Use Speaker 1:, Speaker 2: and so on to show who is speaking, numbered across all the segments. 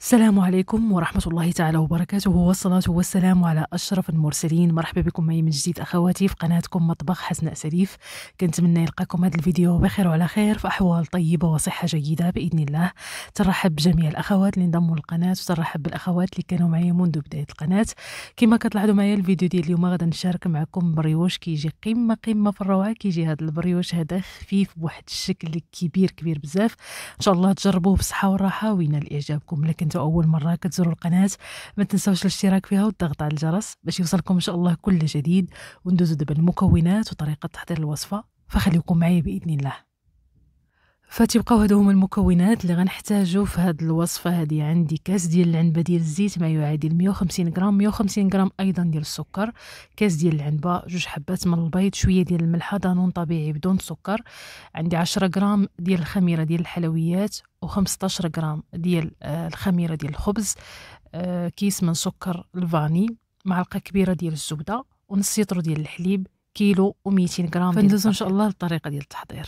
Speaker 1: السلام عليكم ورحمة الله تعالى وبركاته والصلاة والسلام على أشرف المرسلين مرحبا بكم معي من جديد أخواتي في قناتكم مطبخ حسناء سليف كنتمنى يلقاكم هذا الفيديو بخير وعلى خير في أحوال طيبة وصحة جيدة بإذن الله ترحب بجميع الأخوات اللي انضموا للقناة وترحب بالأخوات اللي كانوا معي منذ بداية القناة كما كتلاحظوا معايا الفيديو ديال اليوم غادي نشارك معكم بريوش كيجي قمة قمة في الروعة كيجي هذا البريوش هذا خفيف بواحد الشكل كبير كبير بزاف إن شاء الله تجربوه بصحة وراحة وينال إعجابكم لكن كنتوا أول مرة كتزوروا القناة ما تنسوش الاشتراك فيها والضغط على الجرس باش يوصلكم إن شاء الله كل جديد وندوزوا دابا المكونات وطريقة تحضير الوصفة فخليكم معايا بإذن الله فتبقاو هادو هما المكونات اللي غنحتاجو في هاد الوصفه هادي عندي كاس ديال العنبه ديال الزيت ما يعادل 150 غرام 150 غرام ايضا ديال السكر كاس ديال العنبه جوج حبات من البيض شويه ديال الملح دانون طبيعي بدون سكر عندي 10 غرام ديال الخميره ديال الحلويات و15 غرام ديال آه، الخميره ديال الخبز آه، كيس من سكر الفاني معلقه كبيره ديال الزبده ونص لتر ديال الحليب كيلو و200 غرام فندوزو ان شاء الله للطريقه ديال التحضير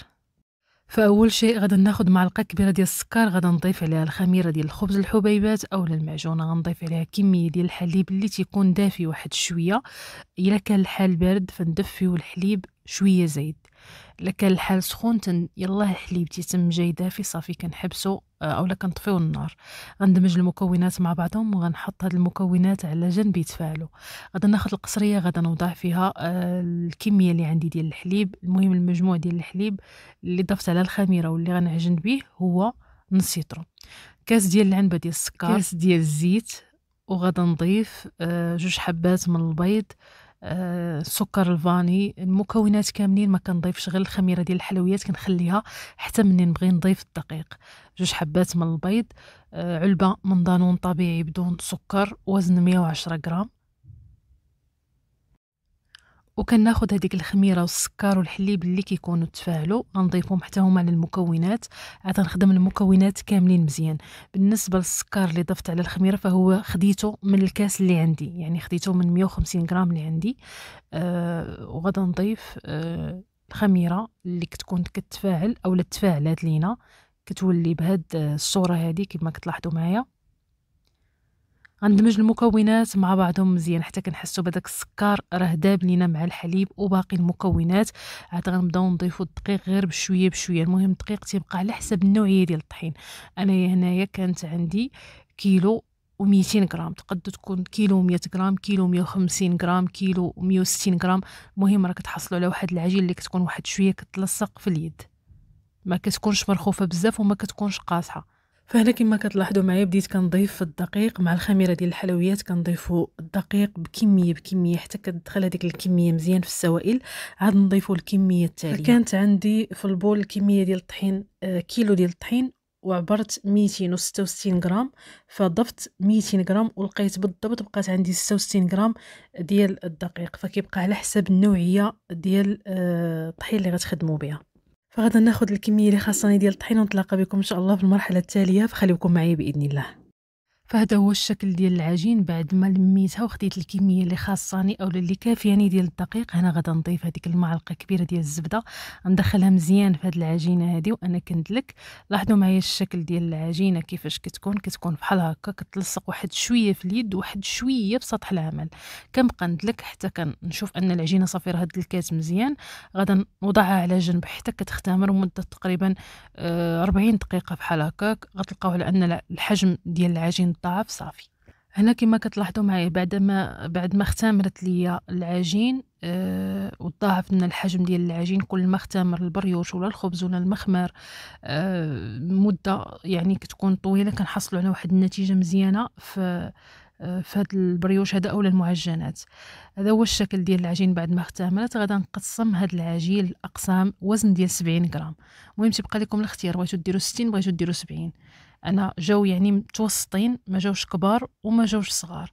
Speaker 1: فاول شيء غدا ناخذ معلقه كبيره ديال السكر غدا نضيف عليها الخميره ديال الخبز الحبيبات اولا المعجونه غنضيف عليها كميه ديال الحليب اللي تيكون دافي واحد شويه الا كان الحال بارد فندفيو الحليب شويه زايد الا كان الحال سخون تن يلاه الحليب تيتم جاي دافي صافي كنحبسو او كنطفيو النار غندمج المكونات مع بعضهم وغنحط هاد المكونات على جنب يتفاعلوا غادا ناخد القصريه غادا نوضع فيها آه، الكميه اللي عندي ديال الحليب المهم المجموع ديال الحليب اللي ضفت على الخميره واللي غنعجن به هو نص كاس ديال العنبه ديال السكر كاس ديال الزيت وغادا نضيف آه، جوج حبات من البيض السكر آه، الفاني المكونات كاملين ما كنضيفش غير الخميره ديال الحلويات كنخليها حتى منين نبغي نضيف الدقيق جوج حبات من البيض آه، علبه من دانون طبيعي بدون سكر وزن 110 غرام وكناخد هذيك الخميره والسكر والحليب اللي كيكونوا تفاعلوا غنضيفهم حتى هما على المكونات عاد نخدم المكونات كاملين مزيان بالنسبه للسكر اللي ضفت على الخميره فهو خديته من الكاس اللي عندي يعني خديته من 150 غرام اللي عندي أه وغادا نضيف أه الخميره اللي كتكون كتفاعل اولا تفاعلات لينا كتولي بهاد آه، الصوره هذه كما كتلاحظوا معايا غندمج المكونات مع بعضهم مزيان حتى كنحسوا بداك السكر راه داب لينا مع الحليب وباقي المكونات عاد غنبداو نضيفوا الدقيق غير بشويه بشويه المهم الدقيق تيبقى على حسب النوعيه ديال الطحين انا هنايا كانت عندي كيلو و200 غرام تقد تكون كيلو 100 غرام كيلو 150 غرام كيلو 160 غرام المهم راه كتحصلوا على واحد العجين اللي كتكون واحد شويه كتلصق في اليد ما كتكونش مرخوفه بزاف وما كتكونش قاصحه فهنا كما كتلاحظوا معايا بديت كنضيف الدقيق مع الخميره ديال الحلويات كنضيفوا الدقيق بكميه بكميه حتى كتدخل هذيك الكميه مزيان في السوائل عاد نضيفوا الكميه التاليه كانت عندي في البول الكميه ديال الطحين آه، كيلو ديال الطحين وعبرت 266 غرام فضفت 200 غرام ولقيت بالضبط بقات عندي 66 غرام ديال الدقيق فكيبقى على حسب النوعيه ديال آه، الطحين اللي غتخدموا بها فغادا ناخذ الكميه اللي خاصني ديال الطحين ونتلاقى بكم ان شاء الله في المرحله التاليه فخليكم معايا باذن الله فهذا هو الشكل ديال العجين بعد ما لميتها وخديت الكميه اللي خاصاني او اللي كافياني ديال الدقيق هنا غدا نضيف هذيك المعلقه كبيره ديال الزبده ندخلها مزيان في هذه العجينه هذه وانا كندلك لاحظوا معايا الشكل ديال العجينه كيفاش كتكون كتكون بحال هكا كتلصق واحد شويه في اليد واحد شويه بسطح العمل كنبقى ندلك حتى كنشوف ان العجينه صافي راه دلكات مزيان غدا نوضعها على جنب حتى كتختمر مده تقريبا 40 آه، دقيقه بحال هكاك غتلقاو على ان الحجم ديال العجين الضعف صافي هنا كما كتلاحظوا معايا بعد ما بعد ما اختمرت ليا العجين أه وتضاعف لنا الحجم ديال العجين كل ما اختمر البريوش ولا الخبز ولا المخمر أه مده يعني كتكون طويله كنحصلوا على واحد النتيجه مزيانه في آه، في هذا البريوش هذا او المعجنات هذا هو الشكل ديال العجين بعد ما اختملت غدا نقسم هذا العجين لاقسام وزن ديال 70 غرام مهم تبقى لكم الاختيار بغيتو ديروا 60 بغيتو ديروا 70 انا جاو يعني متوسطين ما جاوش كبار وما جاوش صغار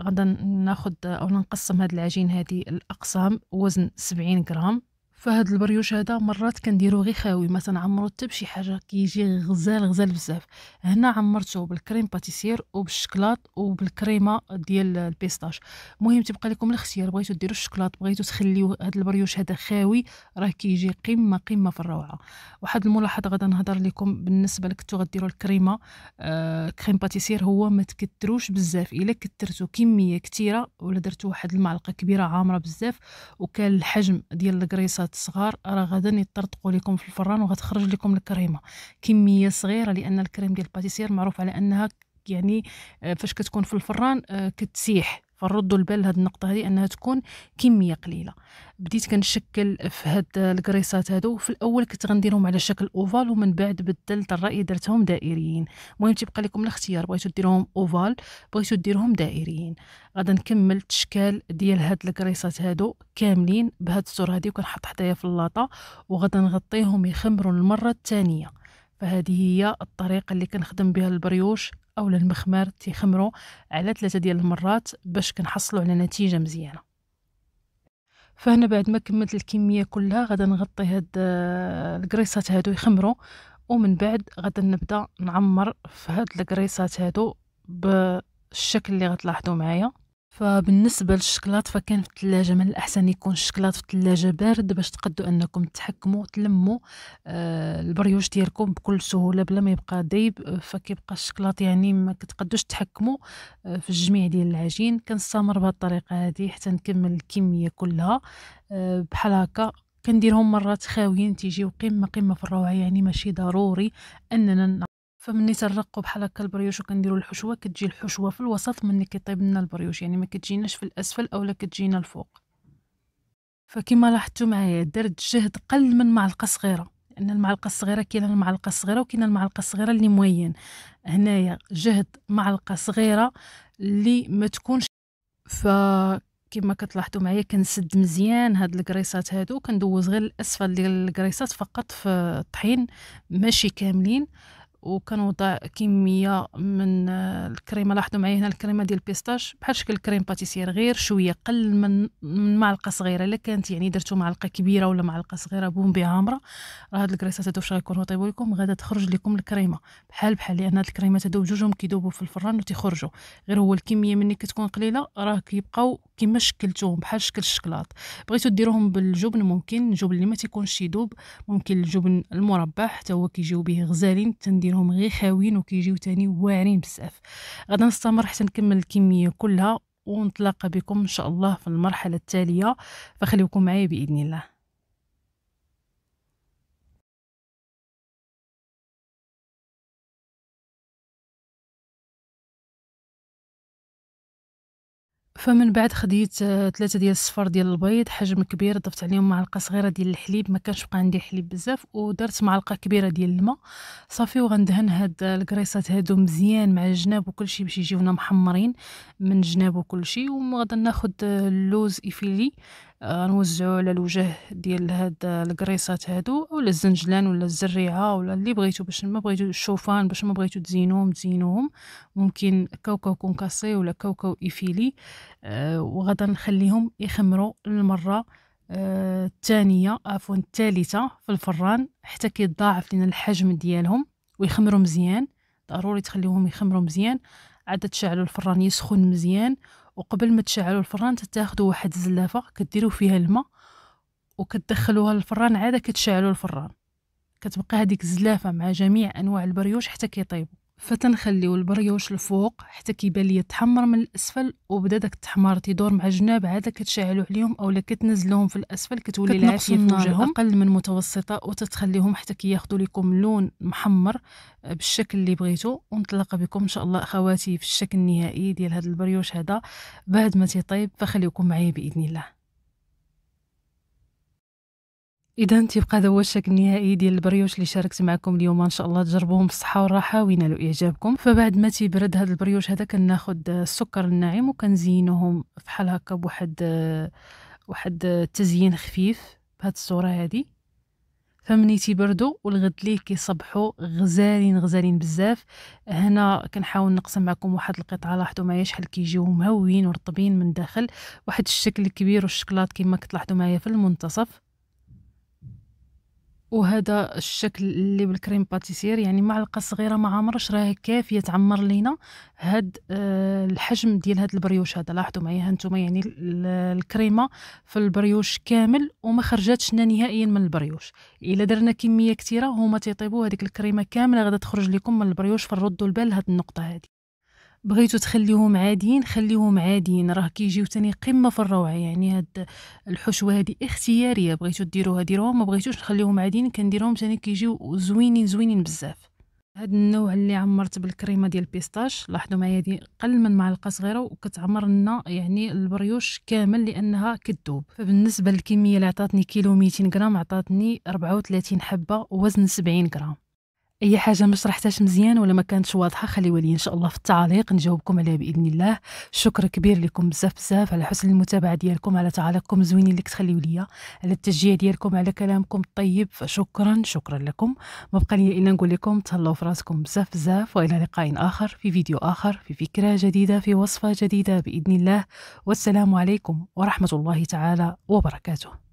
Speaker 1: غدا ناخد او نقسم هذا العجين هذه الاقسام وزن 70 غرام فهاد البريوش هذا مرات كنديرو غير خاوي ما تنعمرو حتى بشي حاجه كيجي كي غزال غزال بزاف هنا عمرته بالكريم باتيسير وبالشكلاط وبالكريمه ديال البيستاش مهم تبقى لكم الاختيار بغيتو ديروا الشكلاط بغيتو تخليو هاد البريوش هذا خاوي راه كيجي قمه قمه في الروعه واحد الملاحظه غدا نهضر لكم بالنسبه لكنتو غديروا الكريمه آه كريم باتيسير هو ما تكثروش بزاف الا كترتو كميه كثيره ولا درتو واحد المعلقه كبيره عامره بزاف وكان الحجم ديال الكريسه الوليدات الصغار راه غدا يطرطقوا لكم في الفران وغتخرج لكم الكريمه كميه صغيره لان الكريم ديال الباتيسير معروف على انها يعني آه، فاش كتكون في الفران آه، كتسيح فنردوا البال هذه النقطه هذه انها تكون كميه قليله بديت كنشكل في هاد الكريسات هادو في الاول كنت غنديرهم على شكل اوفال ومن بعد بدلت الراي درتهم دائريين المهم تيبقى لكم الاختيار بغيتو ديروهم اوفال بغيتو ديروهم دائريين غادا نكمل التشكال ديال هاد الكريسات هادو كاملين بهاد الصوره هادي وكنحط حدايا في اللاطه وغادا نغطيهم يخمروا المره الثانيه فهذه هي الطريقه اللي كنخدم بها البريوش اولا المخمار تيخمروا على ثلاثه ديال المرات باش كنحصلوا على نتيجه مزيانه فهنا بعد ما كملت الكميه كلها غدا نغطي هاد آه، الكريسات هادو يخمروا ومن بعد غدا نبدا نعمر في هاد الكريسات هادو بالشكل اللي غتلاحظوا معايا فبالنسبة للشكلاط فكان في الثلاجة من الأحسن يكون الشكلاط في الثلاجة بارد باش تقدو أنكم تحكموا تلموا آه، البريوش ديالكم بكل سهولة بلا ما يبقى دايب آه، فكيبقى الشكلاط يعني ما كتقدوش تحكموا آه، في الجميع ديال العجين كنستمر بهاد الطريقة هذه حتى نكمل الكمية كلها بحال هكا كنديرهم مرات خاويين تيجيو قمه قمه في الروعه يعني ماشي ضروري اننا فمني تنرقو بحال هكا البريوش وكنديروا الحشوه كتجي الحشوه في الوسط مني كيطيب لنا البريوش يعني ما كتجيناش في الاسفل اولا كتجينا الفوق فكما لاحظتوا معايا درت جهد قل من معلقه صغيره لان المعلقه الصغيره كاينه المعلقه الصغيره وكاينه المعلقه الصغيره اللي موين هنايا جهد معلقه صغيره اللي ما تكونش كما كتلاحظوا معايا كنسد مزيان هاد الكريسات هادو كندوز غير الاسفل ديال الكريسات فقط في الطحين ماشي كاملين وكنوضع كميه من الكريمه لاحظوا معايا هنا الكريمه ديال البيستاش بحال شكل كريم باتيسير غير شويه قل من من معلقه صغيره الا كانت يعني درتو معلقه كبيره ولا معلقه صغيره بوم بها عامره راه هاد الكريسات هادو فاش غيكونوا طيبوا لكم غادا تخرج لكم الكريمه بحال بحال لان هاد الكريمات هادو بجوجهم كيذوبوا في الفران وتيخرجوا غير هو الكميه ملي كتكون قليله راه كيبقاو كما شكلتوهم بحال شكل الشكلاط بغيتو ديروهم بالجبن ممكن الجبن اللي ما تيكونش يذوب ممكن الجبن المربع حتى هو كيجيو به غزالين تندير ديالهم غير خاويين وكيجيو تاني واعرين بزاف غادي نستمر حتى نكمل الكميه كلها ونتلاقى بكم ان شاء الله في المرحله التاليه فخليكم معايا باذن الله فمن بعد خديت ثلاثة آه، ديال الصفار ديال البيض حجم كبير ضفت عليهم معلقة صغيرة ديال الحليب ما كانش بقى عندي حليب بزاف ودرت معلقة كبيرة ديال الماء صافي وغندهن هاد الكريسات هادو مزيان مع الجناب وكلشي باش يجيونا محمرين من الجناب وكلشي وغادا ناخد آه، اللوز إفيلي آه، نوزعو على الوجه ديال هاد الكريسات هادو ولا الزنجلان ولا الزريعه ولا اللي بغيتو باش ما بغيتو الشوفان باش ما بغيتو تزينوهم تزينوهم ممكن كاوكاو كونكاسي ولا كاوكاو ايفيلي أه وغادا نخليهم يخمروا المره الثانيه أه عفوا الثالثه في الفران حتى كيتضاعف لنا الحجم ديالهم ويخمروا مزيان ضروري تخليهم يخمروا مزيان عاد تشعلوا الفران يسخن مزيان وقبل ما تشعلوا الفران تاخذوا واحد زلافه كديروا فيها الماء وكتدخلوها للفران عاده كتشعلوا الفران كتبقى هذيك الزلافه مع جميع انواع البريوش حتى كيطيبوا فتنخليو البريوش الفوق حتى كيبان ليا تحمر من الاسفل وبدا داك التحمار تيدور مع جناب عاده كتشعلو عليهم اولا كتنزلوهم في الاسفل كتولي العافيه في وجههم اقل من متوسطه وتتخليهم حتى كياخذوا لكم لون محمر بالشكل اللي بغيتو ونتلاقى بكم ان شاء الله اخواتي في الشكل النهائي ديال هذا البريوش هذا بعد ما تيطيب فخليكم معايا باذن الله اذا تيبقى هذا هو الشكل النهائي ديال البريوش اللي شاركت معكم اليوم ان شاء الله تجربوهم بالصحه والراحه وينالوا اعجابكم فبعد ما تيبرد هذا البريوش هذا كناخذ السكر الناعم وكنزينوهم بحال هكا بواحد واحد التزيين خفيف بهاد الصوره هذه فمني تيبردوا والغد ليه كيصبحوا غزالين غزالين بزاف هنا كنحاول نقسم معكم واحد القطعه لاحظوا معايا شحال كيجيو مهوين ورطبين من داخل واحد الشكل كبير والشكلاط كما كتلاحظوا معايا في المنتصف وهذا الشكل اللي بالكريم باتيسير يعني معلقه صغيره ما عمرش راه كافيه تعمر لينا هاد آه، الحجم ديال هاد البريوش هذا لاحظوا معايا هانتوما يعني الكريمه في البريوش كامل وما خرجاتش نهائيا من البريوش الا درنا كميه كثيره هما تيطيبوا هذيك الكريمه كامله غادا تخرج لكم من البريوش فردوا البال لهاد النقطه هذه بغيتو تخليهم عاديين خليهم عاديين راه كيجيو تاني قمه في الروعه يعني هاد الحشوه هادي اختياريه بغيتو ديروها ديروها ما بغيتوش نخليهم عاديين كنديرهم تاني كيجيو زوينين زوينين بزاف هاد النوع اللي عمرت بالكريمه ديال البيستاش لاحظوا معايا دي قل من معلقه صغيره وكتعمر لنا يعني البريوش كامل لانها كتذوب فبالنسبه للكميه اللي عطاتني كيلو 200 غرام عطاتني 34 حبه وزن 70 غرام اي حاجه ما شرحتهاش مزيان ولا ما كانتش واضحه خليوها لي ان شاء الله في التعليق نجاوبكم عليها باذن الله شكر كبير لكم بزاف بزاف على حسن المتابعه ديالكم على تعليقكم زوينين اللي كتخليو ليا على التشجيع ديالكم على كلامكم الطيب فشكرا شكرا لكم ما بقى لي الا نقول لكم تهلاو في راسكم بزاف بزاف والى لقاء اخر في فيديو اخر في فكره جديده في وصفه جديده باذن الله والسلام عليكم ورحمه الله تعالى وبركاته